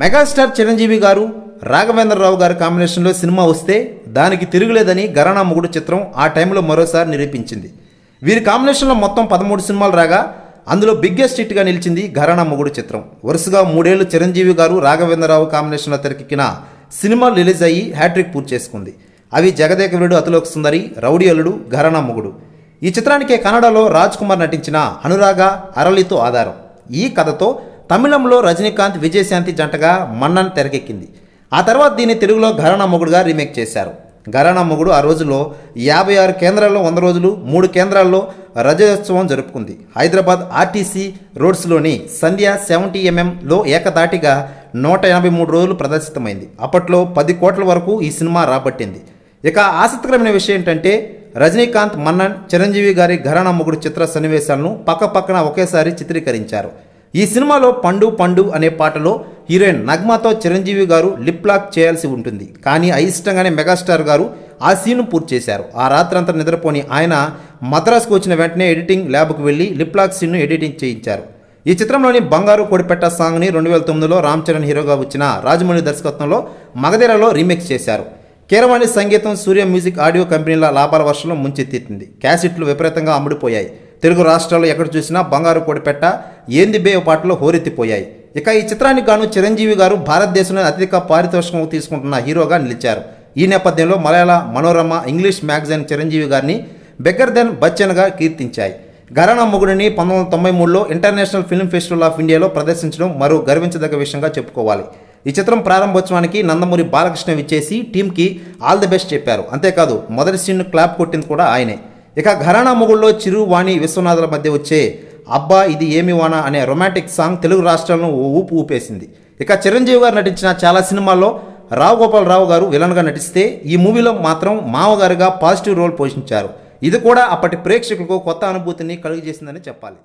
megastar Chiranjeevi గారు రాఘవేంద్రరావు గారి కాంబినేషన్లో సినిమా వస్తే దానికి తిరుగులేదని గరానా మొగుడు చిత్రం ఆ టైంలో మరోసారి నిరూపించింది వీరి కాంబినేషన్లో మొత్తం పదమూడు సినిమాలు రాగా అందులో బిగ్గెస్ట్ హిట్గా నిలిచింది ఘరానా మొగుడు చిత్రం వరుసగా మూడేళ్లు చిరంజీవి గారు రాఘవేంద్రరావు కాంబినేషన్లో తెరకెక్కిన సినిమా రిలీజ్ అయ్యి హ్యాట్రిక్ పూర్తి చేసుకుంది అవి జగదేక వీరుడు అతిలోక సుందరి రౌడీ అల్లుడు ఘరానా మొగుడు ఈ చిత్రానికే కన్నడలో రాజ్ కుమార్ నటించిన అనురాగ అరళితో ఆధారం ఈ కథతో తమిళంలో రజనీకాంత్ విజయశాంతి జంటగా మన్నన్ తెరకెక్కింది ఆ తర్వాత దీన్ని తెలుగులో ఘరానా మొగుడుగా రీమేక్ చేశారు ఘరానా మొగుడు ఆ రోజులో యాభై ఆరు కేంద్రాల్లో వంద రోజులు మూడు కేంద్రాల్లో రజోత్సవం జరుపుకుంది హైదరాబాద్ ఆర్టీసీ రోడ్స్లోని సంధ్య సెవెంటీ ఎంఎంలో ఏకదాటిగా నూట ఎనభై మూడు రోజులు ప్రదర్శితమైంది అప్పట్లో పది కోట్ల వరకు ఈ సినిమా రాబట్టింది ఇక ఆసక్తికరమైన విషయం ఏంటంటే రజనీకాంత్ మన్నన్ చిరంజీవి గారి ఘరానా మొగుడు చిత్ర సన్నివేశాలను పక్కపక్కన ఒకేసారి చిత్రీకరించారు ఈ సినిమాలో పండు పండు అనే పాటలో హీరోయిన్ నగ్మాతో చిరంజీవి గారు లిప్ లాక్ చేయాల్సి ఉంటుంది కానీ అయిష్టంగానే మెగాస్టార్ గారు ఆ సీన్ను పూర్తి చేశారు ఆ రాత్రంతా నిద్రపోని ఆయన మద్రాసుకు వచ్చిన వెంటనే ఎడిటింగ్ ల్యాబ్కు వెళ్ళి లిప్ లాక్ సీన్ను ఎడిటింగ్ చేయించారు ఈ చిత్రంలోని బంగారు కొడిపెట్ట సాంగ్ని రెండు వేల తొమ్మిదిలో రామ్ చరణ్ హీరోగా వచ్చిన రాజమౌళి దర్శకత్వంలో మగధీరలో రీమేక్ చేశారు కీరవాణి సంగీతం సూర్య మ్యూజిక్ ఆడియో కంపెనీల లాభాల వర్షంలో ముంచెత్తింది క్యాసెట్లు విపరీతంగా అమ్ముడిపోయాయి తెలుగు రాష్ట్రాల్లో ఎక్కడ చూసినా బంగారు కొడిపెట్ట ఏంది బే పాటలో హోరెత్తిపోయాయి ఇక ఈ చిత్రానికి గాను చిరంజీవి గారు భారతదేశంలో అత్యధిక పారితోషికం తీసుకుంటున్న హీరోగా నిలిచారు ఈ నేపథ్యంలో మలయాళ మనోరమ ఇంగ్లీష్ మ్యాగజైన్ చిరంజీవి గారిని బెగ్గర్ దెన్ బచ్చన్గా కీర్తించాయి గరణ మొగుడిని పంతొమ్మిది వందల తొంభై మూడులో ఇంటర్నేషనల్ ఫిల్మ్ ఫెస్టివల్ ఆఫ్ ఇండియాలో ప్రదర్శించడం మరో గర్వించదగ్గ విషయంగా చెప్పుకోవాలి ఈ చిత్రం ప్రారంభోత్సవానికి నందమూరి బాలకృష్ణ విచ్చేసి టీంకి ఆల్ ది బెస్ట్ చెప్పారు అంతేకాదు మొదటి సీన్ క్లాప్ కొట్టింది కూడా ఆయనే ఇక ఘరానా మొగుళ్ళలో చిరు వాణి విశ్వనాథుల మధ్య వచ్చే అబ్బా ఇది ఏమి వానా అనే రొమాంటిక్ సాంగ్ తెలుగు రాష్ట్రాలను ఊపు ఊపేసింది ఇక చిరంజీవి గారు నటించిన చాలా సినిమాల్లో రావు గోపాల్ రావు గారు విలన్గా నటిస్తే ఈ మూవీలో మాత్రం మావగారిగా పాజిటివ్ రోల్ పోషించారు ఇది కూడా అప్పటి ప్రేక్షకులకు కొత్త అనుభూతిని కలుగజేసిందని చెప్పాలి